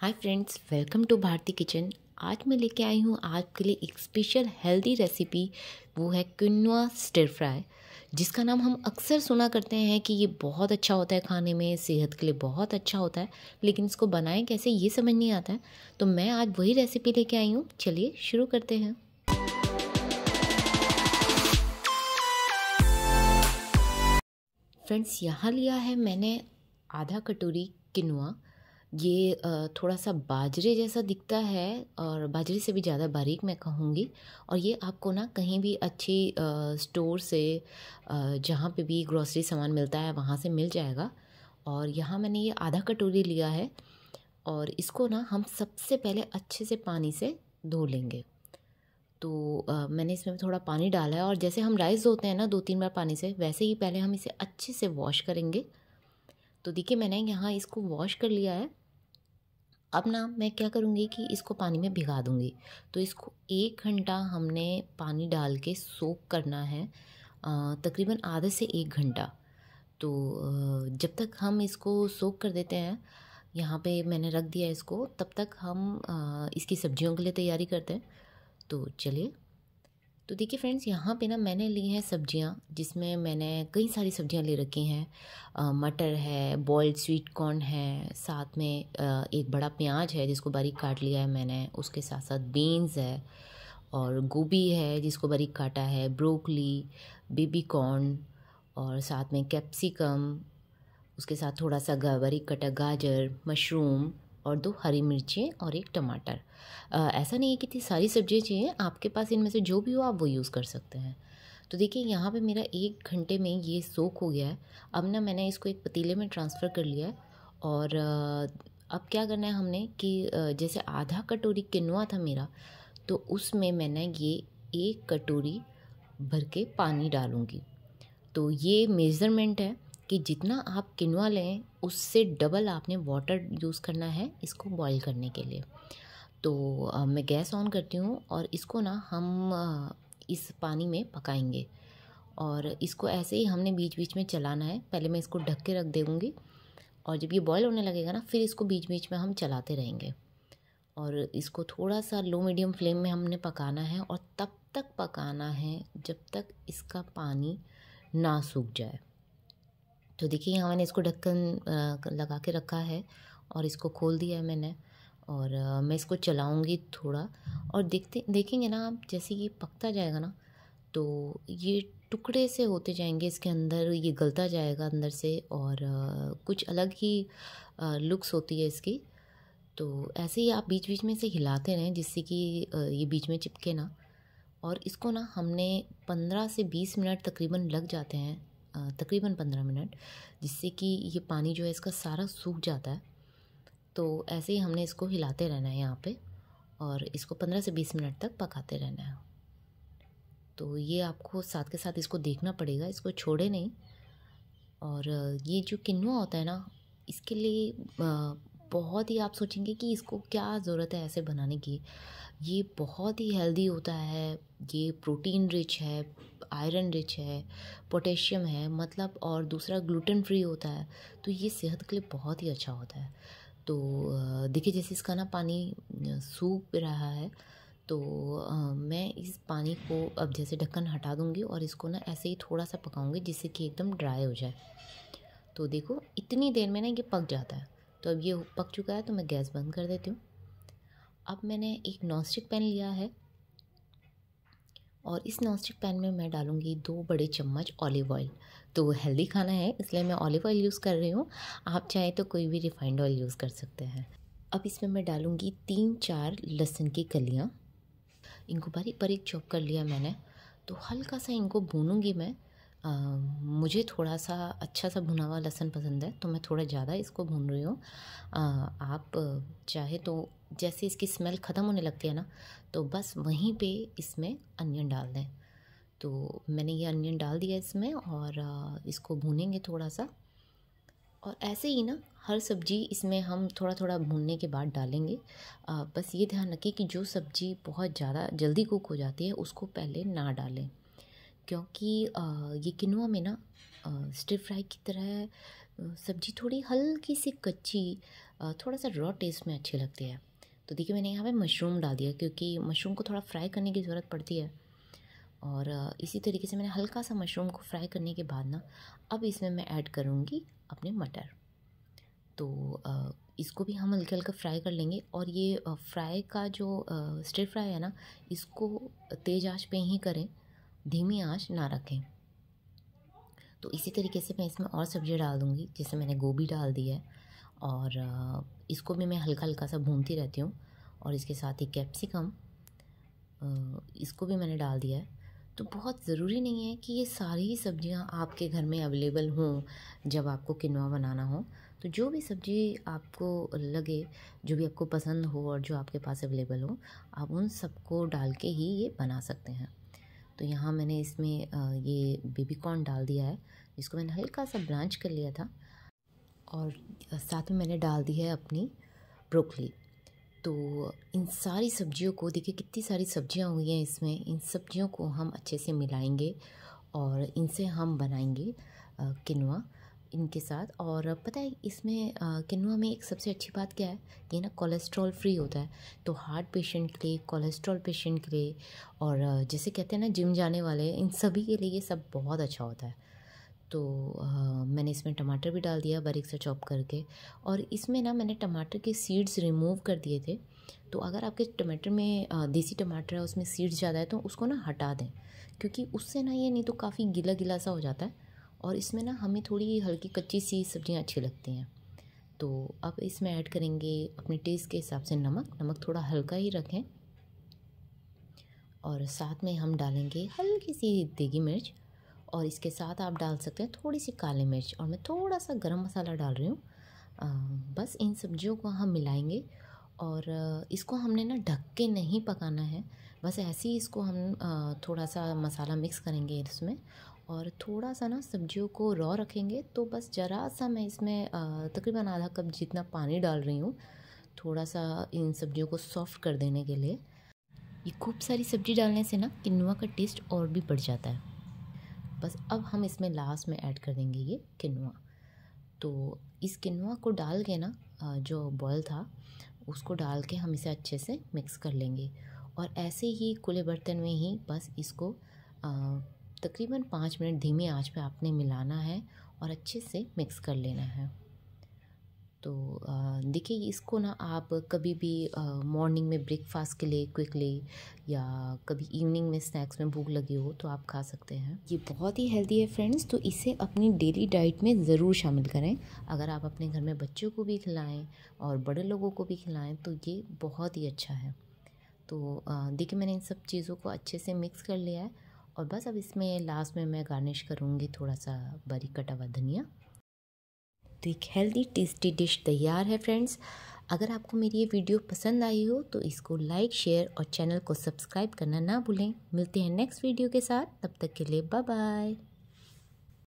hi friends welcome to Bharti kitchen आज मैं लेके आई हूँ आपके लिए एक स्पेशल हेल्दी रेसिपी वो है क्विनोआ स्टर फ्राई जिसका नाम हम अक्सर सुना करते हैं कि ये बहुत अच्छा होता है खाने में सेहत के लिए बहुत अच्छा होता है लेकिन इसको बनाएं कैसे ये समझ नहीं आता है तो मैं आज वही रेसिपी लेके आई हूँ चलिए शुरू करते हैं फ्रेंड्स यहाँ लिया है मैंने आधा कटोरी किनुआ ये थोड़ा सा बाजरे जैसा दिखता है और बाजरे से भी ज़्यादा बारीक मैं कहूँगी और ये आपको ना कहीं भी अच्छी स्टोर से जहाँ पे भी ग्रॉसरी सामान मिलता है वहाँ से मिल जाएगा और यहाँ मैंने ये आधा कटोरी लिया है और इसको ना हम सबसे पहले अच्छे से पानी से धो लेंगे तो आ, मैंने इसमें थोड़ा पानी डाला है और जैसे हम राइस धोते हैं ना दो तीन बार पानी से वैसे ही पहले हम इसे अच्छे से वॉश करेंगे तो देखिए मैंने यहाँ इसको वॉश कर लिया है अब ना मैं क्या करूँगी कि इसको पानी में भिगा दूँगी तो इसको एक घंटा हमने पानी डाल के सोक करना है तकरीबन आधे से एक घंटा तो जब तक हम इसको सोक कर देते हैं यहाँ पे मैंने रख दिया इसको तब तक हम इसकी सब्जियों के लिए तैयारी करते हैं तो चलिए तो देखिए फ्रेंड्स यहाँ पे ना मैंने ली हैं सब्जियाँ जिसमें मैंने कई सारी सब्जियाँ ले रखी हैं मटर है बॉयल्ड स्वीट कॉर्न है साथ में आ, एक बड़ा प्याज है जिसको बारीक काट लिया है मैंने उसके साथ साथ बीन्स है और गोभी है जिसको बारीक काटा है ब्रोकली बेबी कॉर्न और साथ में कैप्सिकम उसके साथ थोड़ा सा बारीक कटा गाजर मशरूम और दो हरी मिर्चें और एक टमाटर आ, ऐसा नहीं है कि इतनी सारी सब्ज़ियाँ चाहिए आपके पास इनमें से जो भी हो आप वो यूज़ कर सकते हैं तो देखिए यहाँ पे मेरा एक घंटे में ये सोख हो गया है अब ना मैंने इसको एक पतीले में ट्रांसफ़र कर लिया है और अब क्या करना है हमने कि जैसे आधा कटोरी किनवा था मेरा तो उसमें मैंने ये एक कटोरी भर के पानी डालूँगी तो ये मेज़रमेंट है कि जितना आप किनवा लें उससे डबल आपने वाटर यूज़ करना है इसको बॉईल करने के लिए तो आ, मैं गैस ऑन करती हूँ और इसको ना हम आ, इस पानी में पकाएंगे और इसको ऐसे ही हमने बीच बीच में चलाना है पहले मैं इसको ढक के रख दूँगी और जब ये बॉयल होने लगेगा ना फिर इसको बीच बीच में हम चलाते रहेंगे और इसको थोड़ा सा लो मीडियम फ्लेम में हमने पकाना है और तब तक पकाना है जब तक इसका पानी ना सूख जाए तो देखिए यहाँ मैंने इसको ढक्कन लगा के रखा है और इसको खोल दिया है मैंने और मैं इसको चलाऊँगी थोड़ा और देखते देखेंगे ना आप जैसे ये पकता जाएगा ना तो ये टुकड़े से होते जाएंगे इसके अंदर ये गलता जाएगा अंदर से और कुछ अलग ही लुक्स होती है इसकी तो ऐसे ही आप बीच बीच में से हिलाते रहें जिससे कि ये बीच में चिपके ना और इसको ना हमने पंद्रह से बीस मिनट तकरीबन लग जाते हैं तकरीबन पंद्रह मिनट जिससे कि ये पानी जो है इसका सारा सूख जाता है तो ऐसे ही हमने इसको हिलाते रहना है यहाँ पे और इसको पंद्रह से बीस मिनट तक पकाते रहना है तो ये आपको साथ के साथ इसको देखना पड़ेगा इसको छोड़े नहीं और ये जो किन्नुआ होता है ना इसके लिए बहुत ही आप सोचेंगे कि इसको क्या ज़रूरत है ऐसे बनाने की ये बहुत ही हेल्दी होता है ये प्रोटीन रिच है आयरन रिच है पोटेशियम है मतलब और दूसरा ग्लूटेन फ्री होता है तो ये सेहत के लिए बहुत ही अच्छा होता है तो देखिए जैसे इसका ना पानी सूख रहा है तो मैं इस पानी को अब जैसे ढक्कन हटा दूँगी और इसको ना ऐसे ही थोड़ा सा पकाऊँगी जिससे कि एकदम ड्राई हो जाए तो देखो इतनी देर में ना ये पक जाता है तो अब ये पक चुका है तो मैं गैस बंद कर देती हूँ अब मैंने एक नॉन स्टिक पैन लिया है और इस नॉनस्टिक पैन में मैं डालूँगी दो बड़े चम्मच ऑलिव ऑयल तो हेल्दी खाना है इसलिए मैं ऑलिव ऑयल यूज़ कर रही हूँ आप चाहें तो कोई भी रिफाइंड ऑयल यूज़ कर सकते हैं अब इसमें मैं डालूँगी तीन चार लहसुन की कलियाँ इनको बारीक बारीक चॉप कर लिया मैंने तो हल्का सा इनको भूनूँगी मैं मुझे थोड़ा सा अच्छा सा भुना हुआ लहसुन पसंद है तो मैं थोड़ा ज़्यादा इसको भून रही हूँ आप चाहे तो जैसे इसकी स्मेल ख़त्म होने लगती है ना तो बस वहीं पे इसमें अनियन डाल दें तो मैंने ये अनियन डाल दिया इसमें और इसको भूनेंगे थोड़ा सा और ऐसे ही ना हर सब्ज़ी इसमें हम थोड़ा थोड़ा भूनने के बाद डालेंगे आ, बस ये ध्यान रखें कि जो सब्ज़ी बहुत ज़्यादा जल्दी कुक हो जाती है उसको पहले ना डालें क्योंकि ये किनुआ में ना स्टिर फ्राई की तरह सब्ज़ी थोड़ी हल्की सी कच्ची थोड़ा सा रॉ टेस्ट में अच्छी लगती है तो देखिए मैंने यहाँ पे मशरूम डाल दिया क्योंकि मशरूम को थोड़ा फ्राई करने की ज़रूरत पड़ती है और इसी तरीके से मैंने हल्का सा मशरूम को फ्राई करने के बाद ना अब इसमें मैं ऐड करूँगी अपने मटर तो इसको भी हम हल्का हल्का फ्राई कर लेंगे और ये फ्राई का जो स्टिर फ्राई है ना इसको तेज आँच पे ही करें धीमी आंच ना रखें तो इसी तरीके से मैं इसमें और सब्ज़ी डाल दूँगी जैसे मैंने गोभी डाल दी है और इसको भी मैं हल्का हल्का सा भूनती रहती हूँ और इसके साथ ही कैप्सिकम इसको भी मैंने डाल दिया है तो बहुत ज़रूरी नहीं है कि ये सारी ही सब्ज़ियाँ आपके घर में अवेलेबल हों जब आपको किनवा बनाना हो तो जो भी सब्ज़ी आपको लगे जो भी आपको पसंद हो और जो आपके पास अवेलेबल हो आप उन सबको डाल के ही ये बना सकते हैं तो यहाँ मैंने इसमें ये बेबी कॉर्न डाल दिया है जिसको मैंने हल्का सा ब्लांच कर लिया था और साथ में मैंने डाल दी है अपनी ब्रोकली तो इन सारी सब्जियों को देखिए कितनी सारी सब्जियाँ हुई हैं इसमें इन सब्जियों को हम अच्छे से मिलाएंगे और इनसे हम बनाएंगे किनवा इनके साथ और पता है इसमें किनुआ में एक सबसे अच्छी बात क्या है ये ना कोलेस्ट्रॉल फ्री होता है तो हार्ट पेशेंट के लिए कोलेस्ट्रॉल पेशेंट के लिए और जैसे कहते हैं ना जिम जाने वाले इन सभी के लिए ये सब बहुत अच्छा होता है तो आ, मैंने इसमें टमाटर भी डाल दिया बारीक से चॉप करके और इसमें ना मैंने टमाटर के सीड्स रिमूव कर दिए थे तो अगर आपके टमाटर में देसी टमाटर है उसमें सीड्स ज़्यादा है तो उसको ना हटा दें क्योंकि उससे ना ये नहीं तो काफ़ी गीला गीला सा हो जाता है और इसमें ना हमें थोड़ी हल्की कच्ची सी सब्ज़ियाँ अच्छी लगती हैं तो अब इसमें ऐड करेंगे अपने टेस्ट के हिसाब से नमक नमक थोड़ा हल्का ही रखें और साथ में हम डालेंगे हल्की सी देगी मिर्च और इसके साथ आप डाल सकते हैं थोड़ी सी काली मिर्च और मैं थोड़ा सा गरम मसाला डाल रही हूँ बस इन सब्जियों को हम मिलाएंगे और इसको हमने ना ढक के नहीं पकाना है बस ऐसे ही इसको हम थोड़ा सा मसाला मिक्स करेंगे इसमें और थोड़ा सा ना सब्जियों को रॉ रखेंगे तो बस ज़रा सा मैं इसमें तकरीबन आधा कप जितना पानी डाल रही हूँ थोड़ा सा इन सब्जियों को सॉफ्ट कर देने के लिए ये खूब सारी सब्जी डालने से ना किनवा का टेस्ट और भी बढ़ जाता है बस अब हम इसमें लास्ट में ऐड कर देंगे ये किनवा तो इस किनवा को डाल के ना जो बॉयल था उसको डाल के हम इसे अच्छे से मिक्स कर लेंगे और ऐसे ही खुले बर्तन में ही बस इसको तकरीबन पाँच मिनट धीमी आंच पे आपने मिलाना है और अच्छे से मिक्स कर लेना है तो देखिए इसको ना आप कभी भी मॉर्निंग में ब्रेकफास्ट के लिए क्विकली या कभी इवनिंग में स्नैक्स में भूख लगी हो तो आप खा सकते हैं ये बहुत ही हेल्दी है फ्रेंड्स तो इसे अपनी डेली डाइट में ज़रूर शामिल करें अगर आप अपने घर में बच्चों को भी खिलाएं और बड़े लोगों को भी खिलाएं तो ये बहुत ही अच्छा है तो देखिए मैंने इन सब चीज़ों को अच्छे से मिक्स कर लिया है और बस अब इसमें लास्ट में मैं गार्निश करूँगी थोड़ा सा बारीक कटा हुआ धनिया तो एक हेल्दी टेस्टी डिश तैयार है फ्रेंड्स अगर आपको मेरी ये वीडियो पसंद आई हो तो इसको लाइक शेयर और चैनल को सब्सक्राइब करना ना भूलें मिलते हैं नेक्स्ट वीडियो के साथ तब तक के लिए बाय बाय